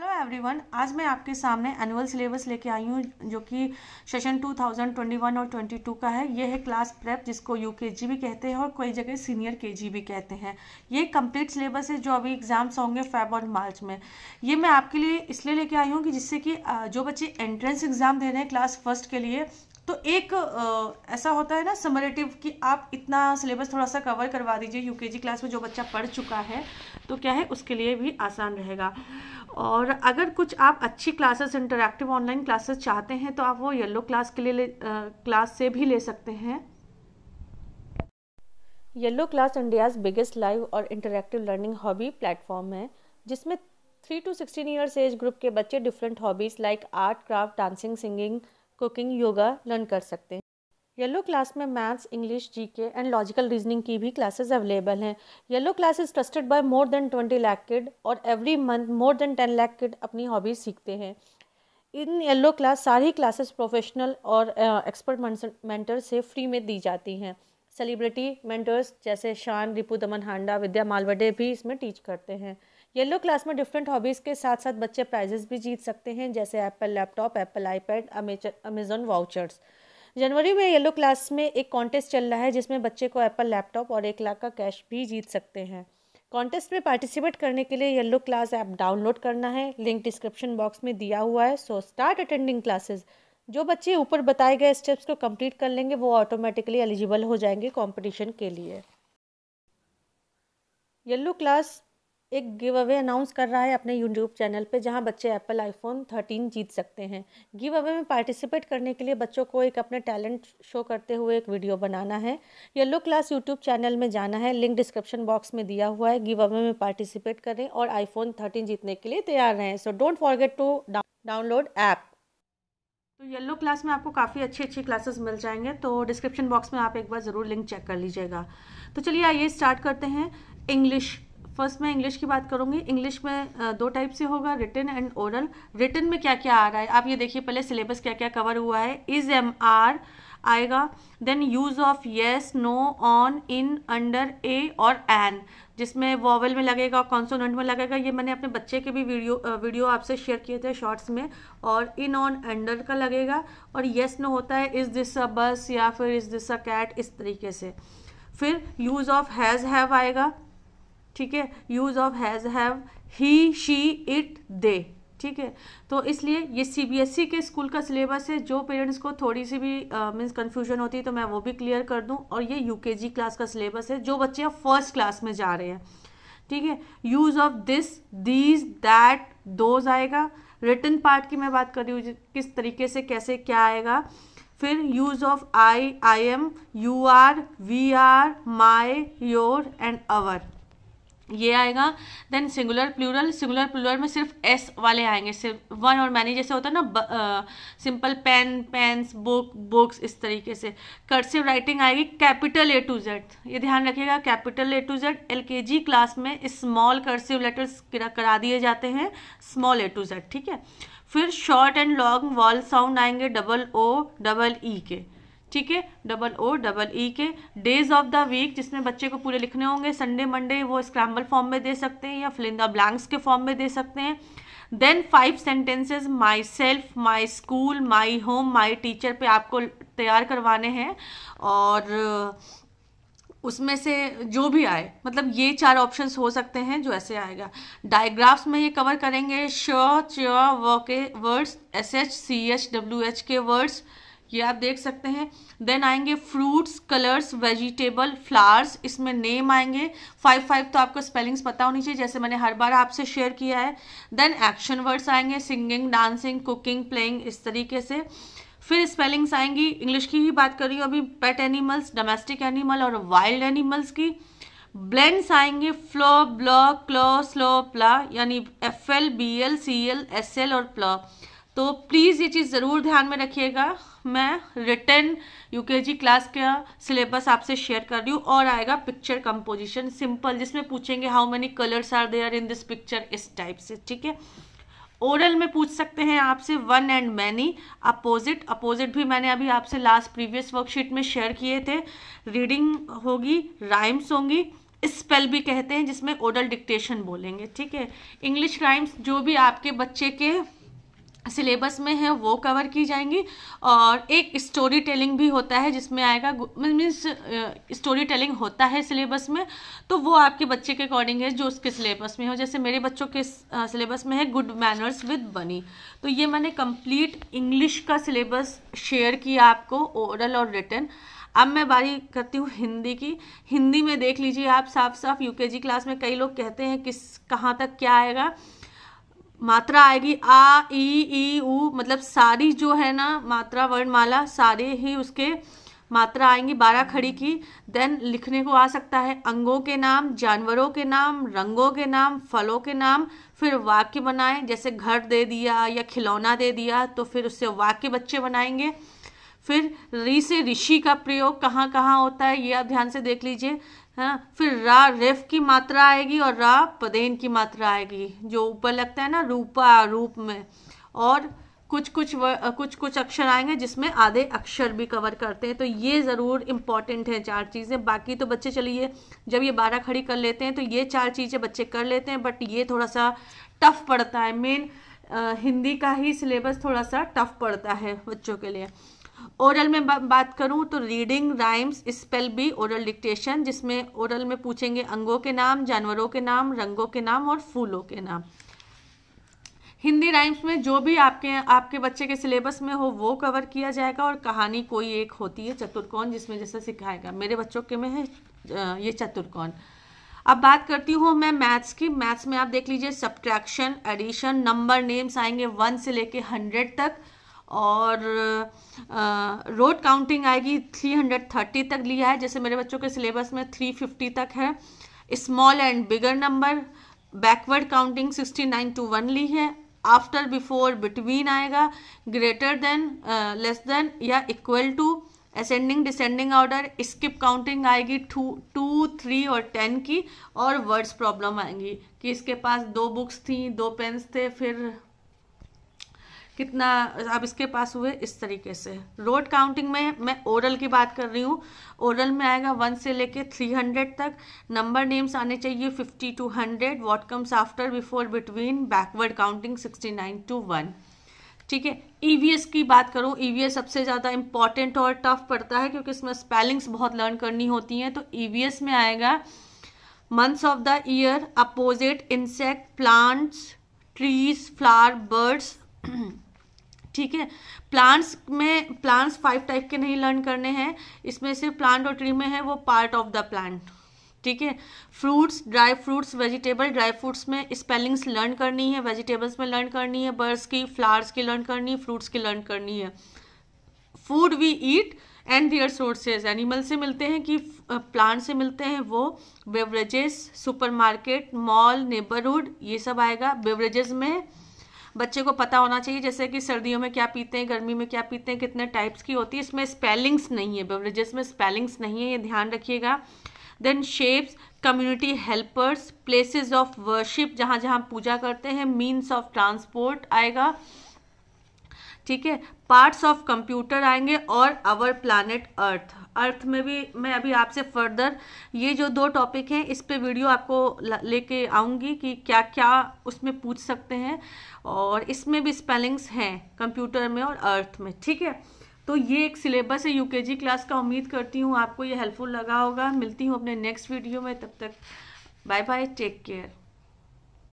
Hello everyone आज मैं आपके सामने एनुअल सिलेबस लेके आई हूँ जो कि सेशन 2021 और 22 का है ये है क्लास प्रेप जिसको यू भी कहते हैं और कई जगह सीनियर के भी कहते हैं ये कंप्लीट सिलेबस है जो अभी एग्जाम्स होंगे फेब और मार्च में ये मैं आपके लिए इसलिए लेके आई हूँ कि जिससे कि जो बच्चे एंट्रेंस एग्ज़ाम दे रहे हैं क्लास फर्स्ट के लिए तो एक आ, ऐसा होता है ना समरेटिव कि आप इतना सिलेबस थोड़ा सा कवर करवा दीजिए यूकेजी क्लास में जो बच्चा पढ़ चुका है तो क्या है उसके लिए भी आसान रहेगा और अगर अगर कुछ आप अच्छी क्लासेस इंटरेक्टिव ऑनलाइन क्लासेस चाहते हैं तो आप वो येलो क्लास के लिए क्लास से भी ले सकते हैं Yellow Class India's biggest live और इंटरेक्टिव लर्निंग हॉबी प्लेटफॉर्म है जिसमें three to sixteen years age group के बच्चे different hobbies like art craft dancing singing cooking yoga learn कर सकते हैं येलो क्लास में maths English GK and logical reasoning की भी क्लासेस अवेलेबल हैं Yellow Class is trusted by more than twenty lakh kid और every month more than ten lakh kid अपनी hobbies सीखते हैं इन येलो क्लास सारी क्लासेस प्रोफेशनल और एक्सपर्ट मेंटर से फ्री में दी जाती हैं सेलिब्रिटी मेंटर्स जैसे शान रिपू दमन हांडा विद्या मालवडे भी इसमें टीच करते हैं येलो क्लास में डिफरेंट हॉबीज़ के साथ साथ बच्चे प्राइजेस भी जीत सकते हैं जैसे Apple laptop Apple iPad Amazon vouchers जनवरी में येलो क्लास में एक कॉन्टेस्ट चल रहा है जिसमें बच्चे को एप्पल लैपटॉप और एक लाख का कैश भी जीत सकते हैं कॉन्टेस्ट में पार्टिसिपेट करने के लिए येलो क्लास ऐप डाउनलोड करना है लिंक डिस्क्रिप्शन बॉक्स में दिया हुआ है सो स्टार्ट अटेंडिंग क्लासेज जो बच्चे ऊपर बताए गए स्टेप्स को कंप्लीट कर लेंगे वो ऑटोमेटिकली एलिजिबल हो जाएंगे कॉम्पिटिशन के लिए येल्लो क्लास एक गिव अवे अनाउंस कर रहा है अपने यूट्यूब चैनल पे जहां बच्चे एप्पल आईफोन 13 जीत सकते हैं गिव अवे में पार्टिसिपेट करने के लिए बच्चों को एक अपने टैलेंट शो करते हुए एक वीडियो बनाना है येलो क्लास यूट्यूब चैनल में जाना है लिंक डिस्क्रिप्शन बॉक्स में दिया हुआ है गिव अवे में पार्टिसिपेट करें और आईफोन थर्टीन जीतने के लिए तैयार रहें so don't forget to download app तो येलो क्लास में आपको काफ़ी अच्छी अच्छी क्लासेस मिल जाएंगे तो डिस्क्रिप्शन बॉक्स में आप एक बार ज़रूर लिंक चेक कर लीजिएगा तो चलिए आइए स्टार्ट करते हैं इंग्लिश फर्स्ट मैं इंग्लिश की बात करूँगी इंग्लिश में दो टाइप से होगा रिटर्न एंड ओरल रिटर्न में क्या क्या आ रहा है आप ये देखिए पहले सिलेबस क्या क्या कवर हुआ है इज एम आर आएगा then use of yes no on in under a और एन जिसमें वॉवल में लगेगा और कॉन्सोनेंट में लगेगा ये मैंने अपने बच्चे के भी वीडियो वीडियो आपसे शेयर किए थे शॉर्ट्स में और इन ऑन अंडर का लगेगा और येस नो होता है इज़ दिस अ बस या फिर इज़ दिस अ कैट इस तरीके से फिर यूज़ ऑफ हैज़ हैव आएगा ठीक है use of has have he she it they ठीक है तो इसलिए ये सीबीएसई e के स्कूल का सिलेबस है जो पेरेंट्स को थोड़ी सी भी मीन्स uh, कन्फ्यूजन होती है तो मैं वो भी क्लियर कर दूं और ये यूकेजी क्लास का सिलेबस है जो बच्चे अब फर्स्ट क्लास में जा रहे हैं ठीक है use of this these that those आएगा रिटर्न पार्ट की मैं बात कर रही हूँ किस तरीके से कैसे क्या आएगा फिर use of I I am you are we are my your and our ये आएगा then singular plural singular plural में सिर्फ एस वाले आएंगे सिर्फ वन और मैनी जैसे होता है ना simple pen pens book books इस तरीके से कर्सिव राइटिंग आएगी कैपिटल ए टू जेड ये ध्यान रखिएगा कैपिटल ए टू जेड जी क्लास में स्मॉल कर्सिव लेटर्स करा दिए जाते हैं स्मॉल ए टू जेड ठीक है फिर short and long vowel sound आएंगे डबल ओ डबल ई के ठीक है डबल ओ डबल ई के डेज ऑफ द वीक जिसमें बच्चे को पूरे लिखने होंगे संडे मंडे वो स्क्रैम्बल फॉर्म में दे सकते हैं या फिलिंदा ब्लैंक्स के फॉर्म में दे सकते हैं then five sentences myself my school my home my teacher पे आपको तैयार करवाने हैं और उसमें से जो भी आए मतलब ये चार ऑप्शंस हो सकते हैं जो ऐसे आएगा डायग्राफ्स में ये कवर करेंगे श च के words S H C H W H के वर्ड्स ये आप देख सकते हैं देन आएंगे फ्रूट्स कलर्स वेजिटेबल फ्लावर्स इसमें नेम आएंगे फाइव फाइव तो आपको स्पेलिंग्स पता होनी चाहिए जैसे मैंने हर बार आपसे शेयर किया है देन एक्शन वर्ड्स आएंगे सिंगिंग डांसिंग कुकिंग प्लेइंग इस तरीके से फिर स्पेलिंग्स आएंगी इंग्लिश की ही बात कर रही हूँ अभी पेट एनिमल्स डोमेस्टिक एनिमल और वाइल्ड एनिमल्स की ब्लेंड्स आएंगे flo blo clo slo pla यानी F L B L C L S L और प्ला तो प्लीज़ ये चीज़ ज़रूर ध्यान में रखिएगा मैं रिटर्न यूकेजी क्लास का सिलेबस आपसे शेयर कर रही हूँ और आएगा पिक्चर कंपोजिशन सिंपल जिसमें पूछेंगे how many colours are there in this picture इस टाइप से ठीक है ओरल में पूछ सकते हैं आपसे one and many opposite opposite भी मैंने अभी आपसे लास्ट प्रीवियस वर्कशीट में शेयर किए थे रीडिंग होगी राइम्स होंगी स्पेल भी कहते हैं जिसमें ओरल डिक्टेशन बोलेंगे ठीक है इंग्लिश राइम्स जो भी आपके बच्चे के सिलेबस में है वो कवर की जाएंगी और एक स्टोरी टेलिंग भी होता है जिसमें आएगा मीन्स स्टोरी टेलिंग होता है सिलेबस में तो वो आपके बच्चे के अकॉर्डिंग है जो उसके सिलेबस में हो जैसे मेरे बच्चों के सिलेबस में है गुड मैनर्स विद बनी तो ये मैंने कंप्लीट इंग्लिश का सिलेबस शेयर किया आपको ओरल और रिटर्न अब मैं बारी करती हूँ हिंदी की हिंदी में देख लीजिए आप साफ साफ यू क्लास में कई लोग कहते हैं किस कहाँ तक क्या आएगा मात्रा आएगी आ ई ई ऊ मतलब सारी जो है ना मात्रा वर्णमाला सारे ही उसके मात्रा आएंगी बारह खड़ी की देन लिखने को आ सकता है अंगों के नाम जानवरों के नाम रंगों के नाम फलों के नाम फिर वाक्य बनाएं जैसे घर दे दिया या खिलौना दे दिया तो फिर उससे वाक्य बच्चे बनाएंगे फिर री से ऋषि का प्रयोग कहाँ कहाँ होता है ये आप ध्यान से देख लीजिए हाँ फिर रा रेफ की मात्रा आएगी और रा पदेन की मात्रा आएगी जो ऊपर लगता है ना रूपा रूप में और कुछ कुछ कुछ कुछ अक्षर आएंगे जिसमें आधे अक्षर भी कवर करते हैं तो ये ज़रूर इम्पॉर्टेंट है चार चीज़ें बाकी तो बच्चे चलिए जब ये बारह खड़ी कर लेते हैं तो ये चार चीज़ें बच्चे कर लेते हैं बट ये थोड़ा सा टफ पड़ता है मेन हिंदी का ही सिलेबस थोड़ा सा टफ पड़ता है बच्चों के लिए ओरल में बा, बात करूं तो रीडिंग राइम्स स्पेल भी ओरल डिक्टेशन जिसमें ओरल में पूछेंगे अंगों के नाम जानवरों के नाम रंगों के नाम और फूलों के नाम हिंदी राइम्स में जो भी आपके आपके बच्चे के सिलेबस में हो वो कवर किया जाएगा और कहानी कोई एक होती है चतुर्कोण जिसमें जैसे सिखाएगा मेरे बच्चों के में है ये चतुर्कोण अब बात करती हूँ मैं मैथ्स की मैथ्स में आप देख लीजिए सब्ट्रैक्शन एडिशन नंबर नेम्स आएंगे वन से लेके हंड्रेड तक और रोड काउंटिंग आएगी 330 तक लिया है जैसे मेरे बच्चों के सिलेबस में 350 तक है small and bigger number backward counting 69 to one ली है आफ्टर बिफोर बिटवीन आएगा ग्रेटर देन लेस देन या equal to ascending descending order skip counting आएगी टू टू थ्री और टेन की और वर्ड्स प्रॉब्लम आएंगी कि इसके पास दो बुक्स थी दो पेन्स थे फिर कितना अब इसके पास हुए इस तरीके से रोड काउंटिंग में मैं ओरल की बात कर रही हूँ ओरल में आएगा वन से लेके थ्री हंड्रेड तक नंबर नेम्स आने चाहिए fifty to hundred what comes after before between backward counting sixty nine to one ठीक है ईवीएस e की बात करूँ ईवीएस e सबसे ज़्यादा इम्पॉर्टेंट और टफ पड़ता है क्योंकि इसमें स्पेलिंग्स बहुत लर्न करनी होती हैं तो ई e में आएगा months of the year opposite insect plants trees flower birds ठीक है प्लांट्स में प्लांट्स फाइव टाइप के नहीं लर्न करने हैं इसमें सिर्फ प्लांट और ट्री में है वो पार्ट ऑफ द प्लांट ठीक है fruits dry fruits vegetable dry fruits में स्पेलिंग्स लर्न करनी है वेजिटेबल्स में लर्न करनी है बर्ड्स की फ्लावर्स की लर्न करनी है फ्रूट्स की लर्न करनी है food we eat and their sources animal से मिलते हैं कि प्लांट से मिलते हैं वो बेवरेजेस सुपरमार्केट मॉल नेबरहुड ये सब आएगा बेवरेजेस में बच्चे को पता होना चाहिए जैसे कि सर्दियों में क्या पीते हैं गर्मी में क्या पीते हैं कितने टाइप्स की होती है इसमें स्पेलिंग्स नहीं है बेवरेजेस में स्पेलिंग्स नहीं है ये ध्यान रखिएगा then shapes community helpers places of worship जहाँ जहाँ पूजा करते हैं मीन्स ऑफ ट्रांसपोर्ट आएगा ठीक है पार्ट्स ऑफ कंप्यूटर आएंगे और आवर प्लानट अर्थ अर्थ में भी मैं अभी आपसे फर्दर ये जो दो टॉपिक हैं इस पे वीडियो आपको लेके आऊँगी कि क्या क्या उसमें पूछ सकते हैं और इसमें भी स्पेलिंग्स हैं कंप्यूटर में और अर्थ में ठीक है तो ये एक सिलेबस है यूकेजी क्लास का उम्मीद करती हूँ आपको ये हेल्पफुल लगा होगा मिलती हूँ अपने नेक्स्ट वीडियो में तब तक बाय बाय टेक केयर